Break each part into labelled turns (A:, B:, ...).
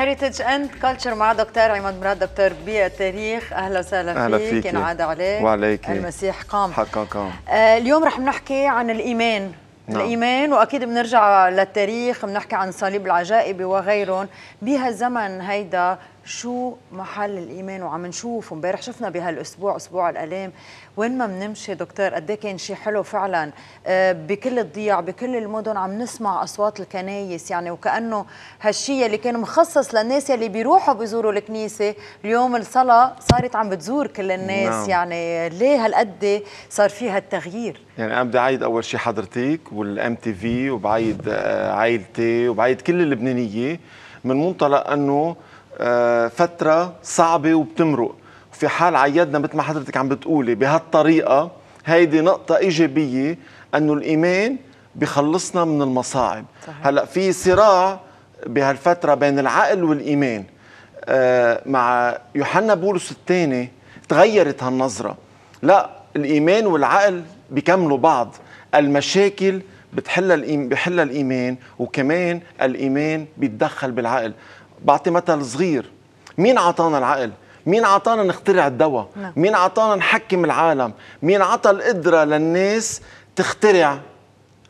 A: هيريتج اند كلتشر مع دكتور عماد مراد دكتور تاريخ اهلا وسهلا أهلا فيك كان عاد عليك وعليك المسيح قام حقا قام آه اليوم رح نحكي عن الايمان
B: نعم. الايمان
A: واكيد بنرجع للتاريخ بنحكي عن صليب العجائب وغيرهم بهالزمن هيدا شو محل الايمان وعم نشوف امبارح شفنا بهالاسبوع اسبوع الالام وين ما بنمشي دكتور قد إيه كان شيء حلو فعلا آه، بكل الضياع بكل المدن عم نسمع اصوات الكنايس يعني وكانه هالشيء اللي كان مخصص للناس اللي بيروحوا بيزوروا الكنيسه اليوم الصلاه صارت عم بتزور كل الناس نعم. يعني ليه هالقد صار في هالتغيير
B: يعني انا بدي اعيد اول شيء حضرتك والام تي في وبعيد آه، عائلتي وبعيد كل اللبنانيه من منطلق انه آه، فتره صعبه وبتمرق وفي حال عيدنا مثل ما حضرتك عم بتقولي بهالطريقه هيدي نقطه ايجابيه انه الايمان بيخلصنا من المصاعب صحيح. هلا في صراع بهالفتره بين العقل والايمان آه، مع يوحنا بولس الثاني تغيرت هالنظره لا الايمان والعقل بيكملوا بعض المشاكل بتحل الإيمان بحل الايمان وكمان الايمان بيتدخل بالعقل بعطي مثل صغير مين عطانا العقل مين عطانا نخترع الدواء نعم. مين عطانا نحكم العالم مين عطى القدرة للناس تخترع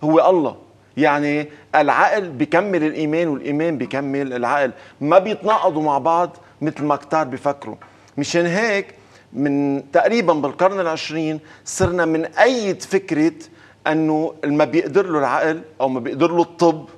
B: هو الله يعني العقل بيكمل الإيمان والإيمان بيكمل العقل ما بيتناقضوا مع بعض مثل ما كتار بيفكروا مشان هيك من تقريبا بالقرن العشرين صرنا من أيد فكرة أنه ما بيقدر له العقل أو ما بيقدر له الطب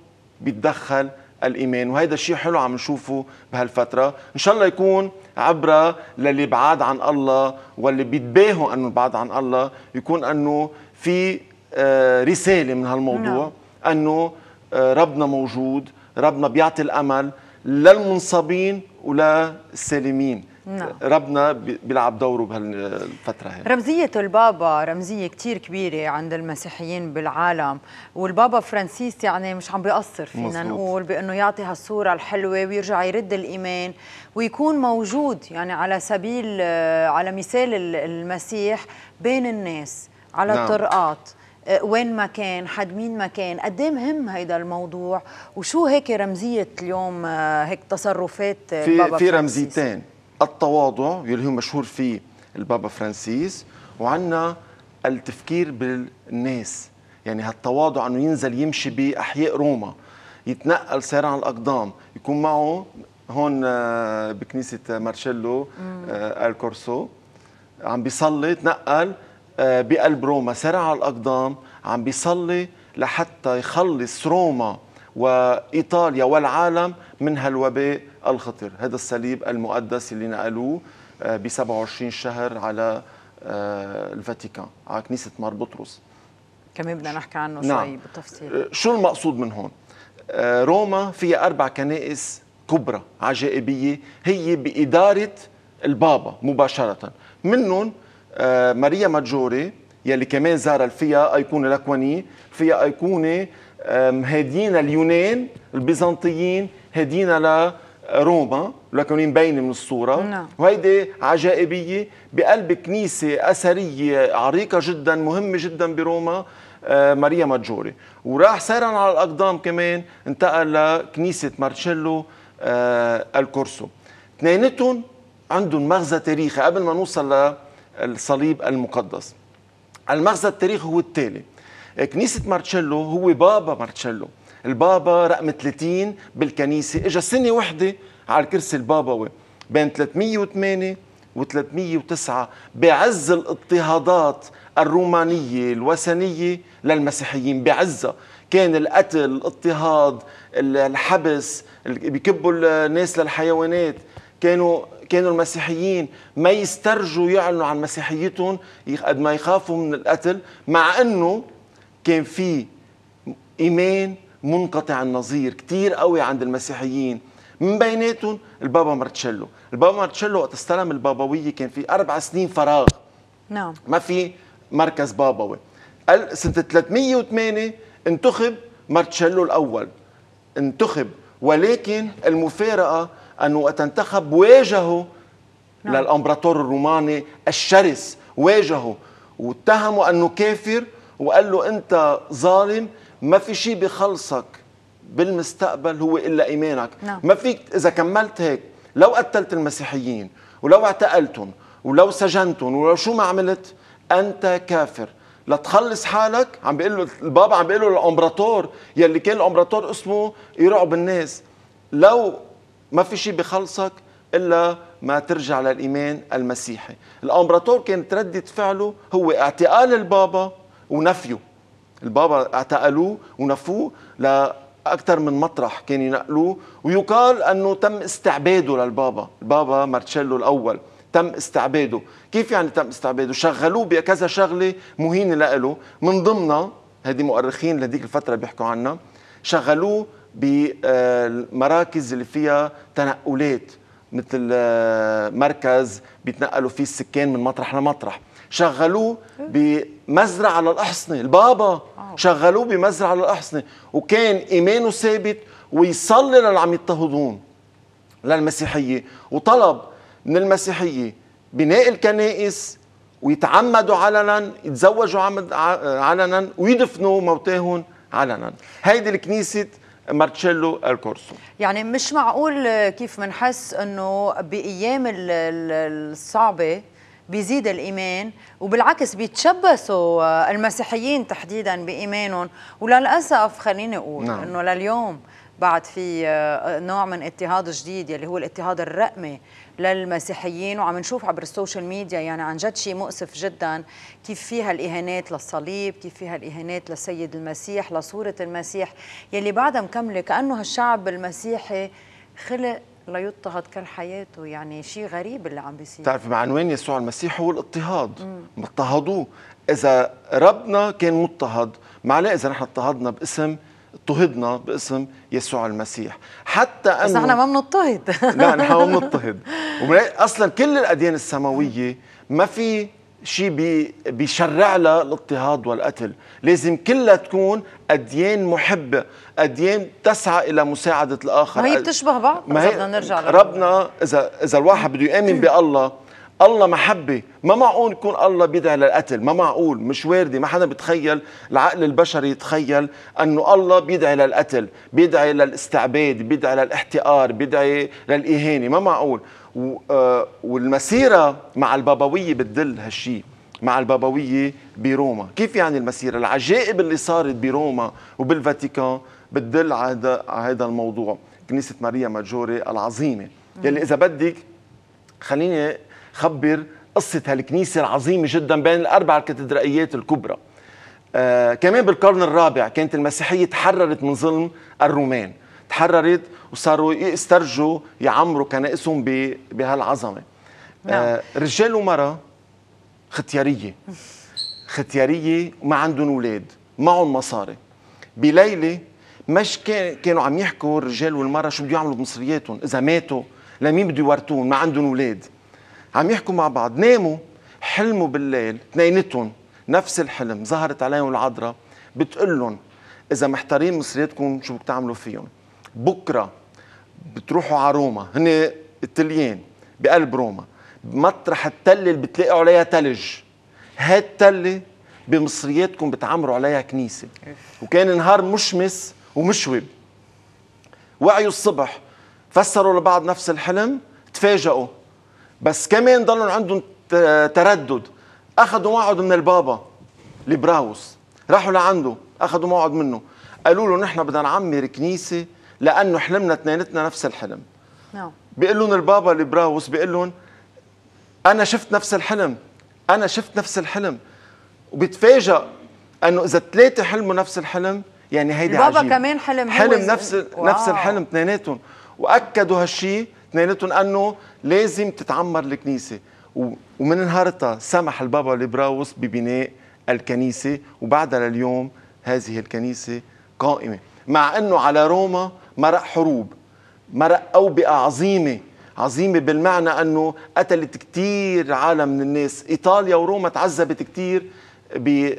B: بيتدخل الايمان وهذا الشيء حلو عم نشوفه بهالفتره ان شاء الله يكون عبره للي بعاد عن الله واللي بيتباهوا انه بعاد عن الله يكون انه في آه، رساله من هالموضوع نعم. انه آه، ربنا موجود ربنا بيعطي الامل للمنصابين وللسالمين نعم. ربنا بيلعب دوره بهالفتره هي
A: رمزيه البابا رمزيه كثير كبيره عند المسيحيين بالعالم والبابا فرانسيس يعني مش عم بيقصر فينا مزبوط. نقول بانه يعطي هالصوره الحلوه ويرجع يرد الايمان ويكون موجود يعني على سبيل آه، على مثال المسيح بين الناس على نعم. الطرقات آه، وين ما كان حد مين ما كان قد إيه مهم هيدا الموضوع وشو هيك رمزيه اليوم آه، هيك تصرفات في في رمزيتين
B: التواضع يلي هو مشهور فيه البابا فرانسيس وعندنا التفكير بالناس يعني هالتواضع انه ينزل يمشي باحياء روما يتنقل على الاقدام يكون معه هون آه، بكنيسه مارشيلو آه، الكورسو عم بيصلي تنقل آه، بقلب روما سير على الاقدام عم بيصلي لحتى يخلص روما وايطاليا والعالم من هالوباء الخطر هذا الصليب المقدس اللي نقلوه آه، ب 27 شهر على آه، الفاتيكان على كنيسة مار بطرس
A: كمان بدنا نحكي عنه نعم. شوي بالتفصيل آه،
B: شو المقصود من هون روما فيها أربع كنائس كبرى عجائبية هي بإدارة البابا مباشرة منهم ماريا ماجوري يلي كمان زار فيها أيقونة لكواني فيها أيقونة مهادينا اليونان البيزنطيين هادينا روما لكن مبينه من الصورة نعم. وهيدي عجائبية بقلب كنيسة أثرية عريقة جدا مهمة جدا بروما آه، ماريا ماجوري وراح سيرا على الأقدام كمان انتقل لكنيسة مارشيلو آه، الكورسو اثنينتهم عندهم مغزى تاريخي قبل ما نوصل للصليب المقدس المغزى التاريخي هو التالي كنيسة مارتشيلو هو بابا مارتشيلو البابا رقم 30 بالكنيسة إجا سنة وحدة على الكرسي البابوي بين 308 و 309 بعز الاضطهادات الرومانية الوثنية للمسيحيين بعزها كان القتل الاضطهاد الحبس بكبوا الناس للحيوانات كانوا كانوا المسيحيين ما يسترجوا يعلنوا عن مسيحيتهم قد ما يخافوا من القتل مع انه كان في ايمان منقطع النظير كتير قوي عند المسيحيين من بيناتهم البابا مارتشيلو البابا مارتشيلو وقت استلم البابوية كان في أربع سنين فراغ نعم ما في مركز بابوي سنة 308 انتخب مارتشيلو الأول انتخب ولكن المفارقة أنه وقت انتخب واجهه نعم. للامبراطور الروماني الشرس واجهه واتهمه انه كافر وقال له انت ظالم ما في شيء بخلصك بالمستقبل هو الا ايمانك نعم. ما فيك اذا كملت هيك لو قتلت المسيحيين ولو اعتقلتهم ولو سجنتهم ولو شو ما عملت انت كافر لتخلص حالك عم بيقول له البابا عم بيقول له الامبراطور يلي كان الامبراطور اسمه يرعب الناس لو ما في شيء بخلصك الا ما ترجع للايمان المسيحي الامبراطور كانت ردة فعله هو اعتقال البابا ونفيه البابا اعتقلوه ونفوه لأكثر من مطرح كان ينقلوه ويقال أنه تم استعباده للبابا البابا مارتشيلو الأول تم استعباده كيف يعني تم استعباده شغلوه بكذا شغلة مهينة لإله من ضمنها هذه مؤرخين لهذيك الفترة بيحكوا عنها شغلوه بمراكز اللي فيها تنقلات مثل آه، مركز بيتنقلوا فيه السكان من مطرح لمطرح شغلوه أه. ب مزرعة للأحصنة البابا آه. شغلوه بمزرعة للأحصنة وكان إيمانه ثابت ويصلي للي عم يضطهدون للمسيحية وطلب من المسيحية بناء الكنائس ويتعمدوا علنا يتزوجوا علنا ويدفنوا موتاهم علنا هيدي الكنيسة مارتشيلو الكورسو
A: يعني مش معقول كيف منحس انه بايام الصعبه بيزيد الإيمان وبالعكس بيتشبثوا آه، المسيحيين تحديدا بإيمانهم وللأسف خليني أقول نعم. أنه لليوم بعد في آه، نوع من اضطهاد جديد يلي هو الاضطهاد الرقمي للمسيحيين وعم نشوف عبر السوشيال ميديا يعني عن جد شيء مؤسف جدا كيف فيها الاهانات للصليب كيف فيها الاهانات للسيد المسيح لصوره المسيح يلي بعدها مكمله كانه هالشعب المسيحي خلق لا يضطهد حياته يعني شيء غريب اللي عم بيصير
B: تعرف مع عنوان يسوع المسيح هو الاضطهاد اضطهدوه اذا ربنا كان مضطهد معناه اذا نحن اضطهدنا باسم اضطهدنا باسم يسوع المسيح حتى انه بس نحن
A: ما بنضطهد لا نحن
B: ما بنضطهد اصلا كل الاديان السماويه ما في شيء بيشرع لها الاضطهاد والقتل لازم كلها تكون أديان محبة أديان تسعى إلى مساعدة الآخر ما هي بتشبه
A: بعض ما هي بدنا نرجع ربنا
B: إذا إذا الواحد بده يؤمن بالله الله محبة ما معقول يكون الله بيدعي للقتل ما معقول مش واردة ما حدا بتخيل العقل البشري يتخيل أنه الله بيدعي للقتل بيدعي للاستعباد بيدعي للاحتقار بيدعي للإهانة ما معقول آه، والمسيره مع البابويه بتدل هالشيء مع البابويه بروما كيف يعني المسيره العجائب اللي صارت بروما وبالفاتيكان بتدل على هذا الموضوع كنيسه ماريا ماجوري العظيمه يلي اذا بدك خليني خبر قصه هالكنيسه العظيمه جدا بين الاربع الكاتدرائيات الكبرى آه كمان بالقرن الرابع كانت المسيحيه تحررت من ظلم الرومان تحررت وصاروا يسترجوا يعمروا كنائسهم بهالعظمه نعم. آه، رجال ومرأة ختيارية ختيارية وما عندهم أولاد معهم مصاري بليلة مش كانوا عم يحكوا الرجال والمرأة شو بده يعملوا بمصرياتهم إذا ماتوا لمين بده يورثون ما عندهم أولاد عم يحكوا مع بعض ناموا حلموا بالليل اثنينتهم نفس الحلم ظهرت عليهم العذراء بتقول لهم إذا محتارين مصرياتكم شو بتعملوا تعملوا فيهم بكره بتروحوا على روما هن الطليان بقلب روما مطرح التله اللي بتلاقوا عليها تلج هاد التله بمصرياتكم بتعمروا عليها كنيسه وكان نهار مشمس ومشوب وعيوا الصبح فسروا لبعض نفس الحلم تفاجئوا بس كمان ضلوا عندهم تردد اخذوا موعد من البابا لبراوس راحوا لعنده اخذوا موعد منه قالوا له نحن بدنا نعمر كنيسه لانه حلمنا اثنيناتنا نفس الحلم نعم بيقول لهم البابا لبراوس بيقول لهم انا شفت نفس الحلم انا شفت نفس الحلم وبتفاجئ انه اذا ثلاثه حلموا نفس الحلم يعني هيدي البابا عجيب. كمان
A: حلم حلم هو نفس واو. نفس الحلم
B: اثنيناتهم واكدوا هالشيء اثنيناتهم انه لازم تتعمر الكنيسه ومن نهارتها سمح البابا لبراوس ببناء الكنيسه وبعدها لليوم هذه الكنيسه قائمه مع انه على روما مرق حروب مرق أوبئة عظيمة عظيمة بالمعنى أنه قتلت كتير عالم من الناس إيطاليا وروما تعذبت كتير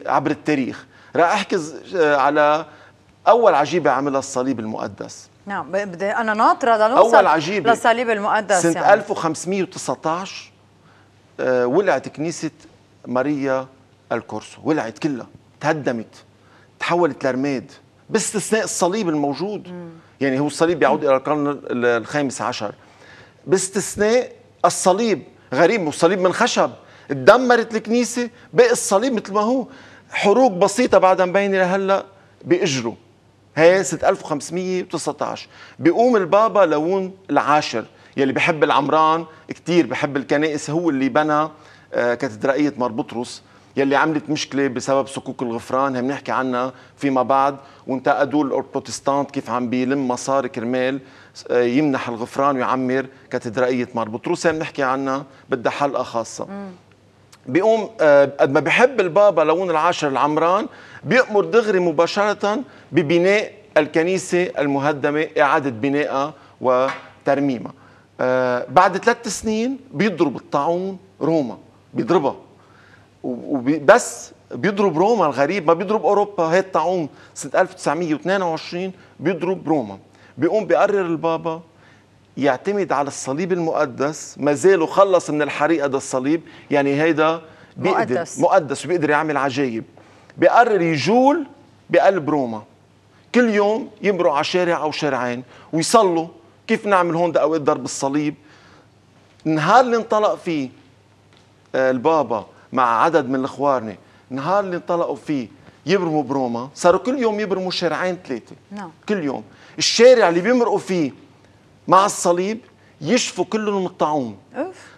B: عبر التاريخ رح أحكي آه، على أول عجيبة عملها الصليب المقدس
A: نعم بدي أنا ناطرة أول عجيبة للصليب المقدس سنة يعني.
B: 1519 آه، ولعت كنيسة ماريا الكورسو ولعت كلها تهدمت تحولت لرماد باستثناء الصليب الموجود م. يعني هو الصليب يعود إلى القرن الخامس عشر باستثناء الصليب غريب والصليب من خشب تدمرت الكنيسة بقي الصليب مثل ما هو حروق بسيطة بعد مبينة لهلا بإجره هي سنة 1519 بيقوم البابا لون العاشر يلي بحب العمران كتير بحب الكنائس هو اللي بنى آه، كاتدرائية مار بطرس يلي عملت مشكله بسبب صكوك الغفران هم نحكي عنها فيما بعد وانتقدوا البروتستانت كيف عم بيلم مصاري كرمال آه، يمنح الغفران ويعمر كاتدرائيه مار بطروس هم نحكي عنها بدها حلقه خاصه مم. بيقوم آه، قد ما بحب البابا لون العاشر العمران بيأمر دغري مباشرة ببناء الكنيسة المهدمة إعادة بنائها وترميمها آه، بعد ثلاث سنين بيضرب الطاعون روما بيضربها وبس بيضرب روما الغريب ما بيضرب اوروبا هي الطاعون سنه 1922 بيضرب روما بيقوم بيقرر البابا يعتمد على الصليب المقدس ما زالوا خلص من الحريقه ده الصليب يعني هيدا بيقدر مقدس مقدس وبيقدر يعمل عجايب بيقرر يجول بقلب روما كل يوم يمروا على شارع او شارعين ويصلوا كيف نعمل هون اوقات ضرب الصليب النهار اللي انطلق فيه آه، البابا مع عدد من الاخوارنا نهار اللي انطلقوا فيه يبرموا بروما صاروا كل يوم يبرموا شارعين ثلاثه نعم. كل يوم الشارع اللي بيمرقوا فيه مع الصليب يشفوا كلهم الطاعون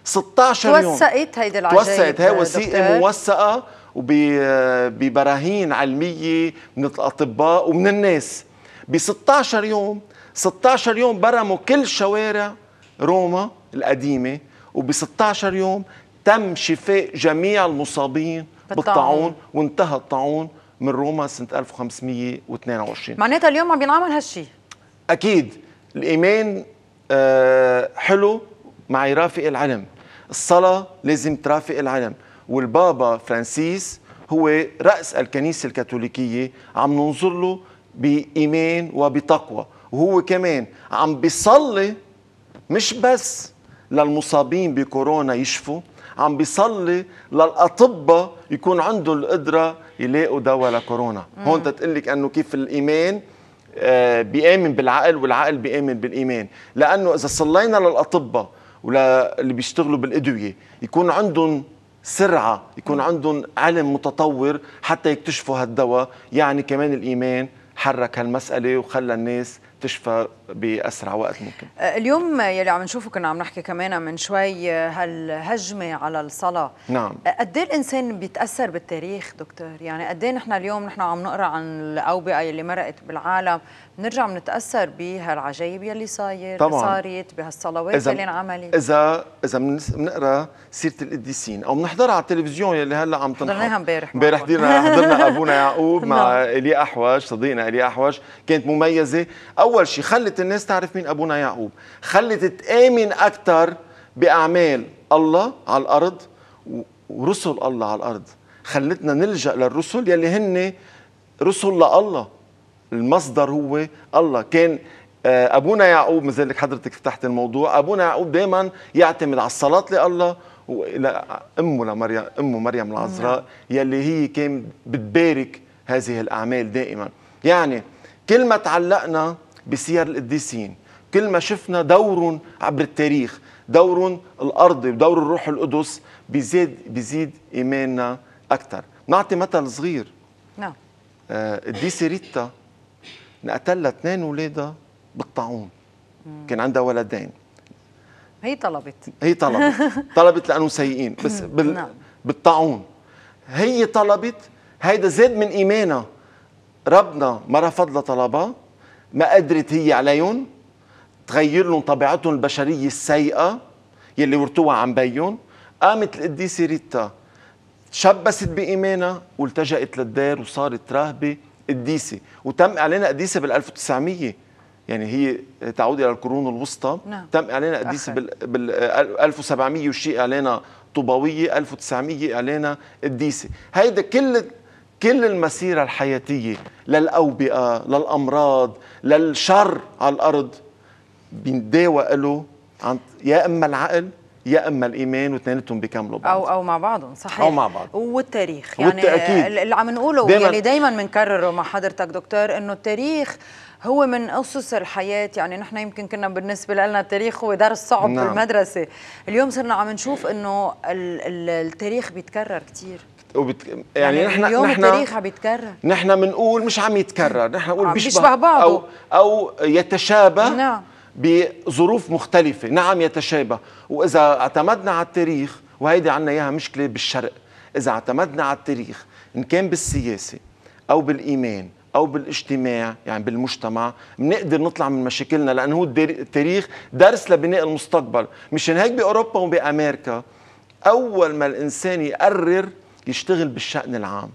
B: 16 يوم توثقت هيدي العجائب توثقت هي وثيقه موثقه وببراهين علميه من الاطباء ومن الناس ب 16 يوم 16 يوم برموا كل شوارع روما القديمه وب 16 يوم تم شفاء جميع المصابين بالطاعون وانتهى الطاعون من روما سنة 1522
A: معناتها اليوم عم بينعمل هالشيء
B: أكيد الإيمان آه، حلو مع يرافق العلم الصلاة لازم ترافق العلم والبابا فرانسيس هو رأس الكنيسة الكاثوليكية عم ننظر له بإيمان وبتقوى وهو كمان عم بيصلي مش بس للمصابين بكورونا يشفوا عم بيصلي للاطباء يكون عندهم القدره يلاقوا دواء لكورونا هون تتقلك انه كيف الايمان آه، بيامن بالعقل والعقل بيامن بالايمان لانه اذا صلينا للاطباء ولا اللي بيشتغلوا بالادويه يكون عندهم سرعه يكون عندهم علم متطور حتى يكتشفوا هالدواء يعني كمان الايمان حرك هالمساله وخلى الناس تشفى باسرع وقت ممكن
A: أه، اليوم يلي عم نشوفه كنا عم نحكي كمان من شوي أه، هالهجمه على الصلاه نعم أه، قد إيه الانسان بيتاثر بالتاريخ دكتور يعني قد ايه نحن اليوم نحن عم نقرا عن الاوبئه يلي مرقت بالعالم بنرجع بنتاثر بهالعجايب يلي صاير طبعا صارت بهالصلوات يلي انعملت
B: اذا اذا بنقرا سيره القديسين او بنحضرها على التلفزيون يلي هلا عم تنحط حضرناها امبارح امبارح حضرنا ابونا يعقوب مع نعم. الي احوج صديقنا الي احوج كانت مميزه اول شيء خلت الناس تعرف مين ابونا يعقوب خلت تامن اكثر باعمال الله على الارض ورسل الله على الارض خلتنا نلجا للرسل يلي هن رسل لله المصدر هو الله كان آه، ابونا يعقوب مثل ذلك حضرتك فتحت الموضوع ابونا يعقوب دائما يعتمد على الصلاه لله والى امه لمريم امه مريم العذراء نعم. يلي هي كان بتبارك هذه الاعمال دائما يعني كل ما تعلقنا بسير القديسين كل ما شفنا دور عبر التاريخ دور الأرض ودور الروح القدس بيزيد, بيزيد إيماننا أكثر نعطي مثل صغير نعم آه، القديسة ريتا انقتلها اثنين ولادها بالطاعون كان عندها ولدين هي طلبت هي طلبت طلبت لانه سيئين بس بال... نعم. بالطاعون هي طلبت هيدا زاد من ايمانها ربنا ما رفض لها طلبها ما قدرت هي عليهم تغير لهم طبيعتهم البشرية السيئة يلي ورثوها عن بيهم قامت القديسة ريتا تشبست بإيمانها والتجأت للدار وصارت راهبة قديسة وتم إعلانها قديسة بال 1900 يعني هي تعود إلى القرون الوسطى نعم. تم إعلانها قديسة بال, بال 1700 وشيء إعلانها طوباوية 1900 إعلانها قديسة هيدا كل كل المسيرة الحياتية للأوبئة للأمراض للشر على الأرض بنداوى له عن يا إما العقل يا اما الايمان واثنيناتهم بيكملوا بعض او او
A: مع بعضهم صحيح او مع بعض والتاريخ يعني والتأكيد. اللي عم نقوله دايماً يعني دائما بنكرره مع حضرتك دكتور انه التاريخ هو من اسس الحياه يعني نحن يمكن كنا بالنسبه لنا التاريخ هو درس صعب نعم. بالمدرسه اليوم صرنا عم نشوف انه التاريخ بيتكرر كثير
B: وبت... يعني, يعني نحن اليوم نحن التاريخ
A: عم يتكرر
B: نحن بنقول مش عم يتكرر نحن بنقول بيشبه, بيشبه بعضه او او يتشابه نعم بظروف مختلفة نعم يتشابه وإذا اعتمدنا على التاريخ وهيدي عنا إياها مشكلة بالشرق إذا اعتمدنا على التاريخ إن كان بالسياسة أو بالإيمان أو بالاجتماع يعني بالمجتمع بنقدر نطلع من مشاكلنا لأنه هو التاريخ درس لبناء المستقبل مشان هيك بأوروبا وبأمريكا أول ما الإنسان يقرر يشتغل بالشأن العام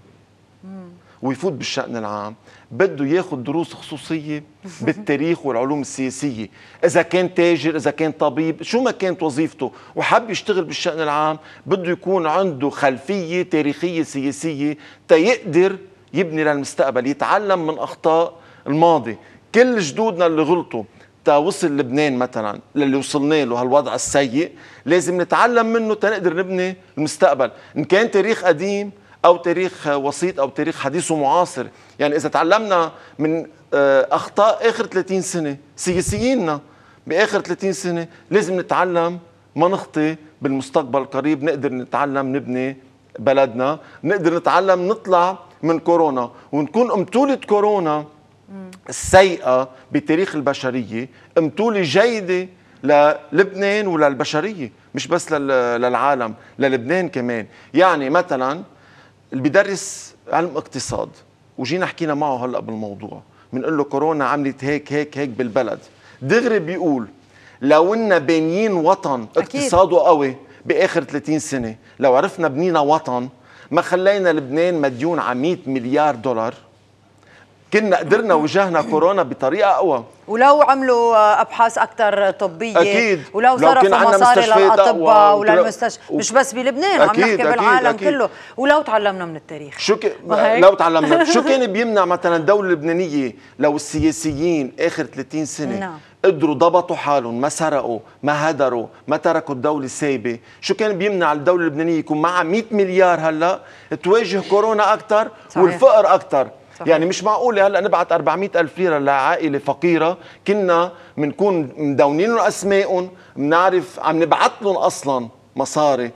B: ويفوت بالشأن العام بده ياخد دروس خصوصية بالتاريخ والعلوم السياسية إذا كان تاجر إذا كان طبيب شو ما كانت وظيفته وحب يشتغل بالشأن العام بده يكون عنده خلفية تاريخية سياسية تيقدر يبني للمستقبل يتعلم من أخطاء الماضي كل جدودنا اللي غلطوا توصل لبنان مثلا للي وصلنا له هالوضع السيء لازم نتعلم منه تنقدر نبني المستقبل ان كان تاريخ قديم او تاريخ وسيط او تاريخ حديث ومعاصر يعني اذا تعلمنا من آه، اخطاء اخر 30 سنه سياسييننا باخر 30 سنه لازم نتعلم ما نخطي بالمستقبل القريب نقدر نتعلم نبني بلدنا نقدر نتعلم نطلع من كورونا ونكون قمتولة كورونا السيئه بتاريخ البشريه امتولي جيده للبنان وللبشريه مش بس للعالم للبنان كمان يعني مثلا اللي بدرس علم اقتصاد وجينا حكينا معه هلا بالموضوع بنقول له كورونا عملت هيك هيك هيك بالبلد دغري بيقول لو إن بانيين وطن اقتصاده قوي باخر 30 سنه لو عرفنا بنينا وطن ما خلينا لبنان مديون على 100 مليار دولار كنا قدرنا وجهنا كورونا بطريقه اقوى ولو عملوا
A: ابحاث اكثر طبيه اكيد ولو صرفوا مصاري للاطباء وللمستشفى مش بس بلبنان أكيد. عم نحكي أكيد بالعالم أكيد كله ولو تعلمنا من التاريخ
B: شو ك... لو تعلمنا شو كان بيمنع مثلا الدوله اللبنانيه لو السياسيين اخر 30 سنه نعم. قدروا ضبطوا حالهم ما سرقوا ما هدروا ما تركوا الدولة سايبة شو كان بيمنع الدولة اللبنانية يكون معها 100 مليار هلأ تواجه كورونا أكثر والفقر أكثر صحيح. يعني مش معقولة هلا نبعت 400 ألف ليرة لعائلة فقيرة كنا بنكون مدونين أسمائهم بنعرف عم نبعث لهم أصلا مصاري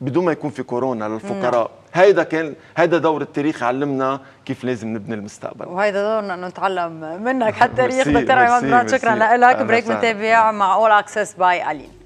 B: بدون ما يكون في كورونا للفقراء نعم. هيدا كان هيدا دور التاريخ علمنا كيف لازم نبني المستقبل
A: وهيدا دورنا انه نتعلم منك حتى التاريخ دكتور عماد شكرا لك بريك متابع مع اول اكسس باي الين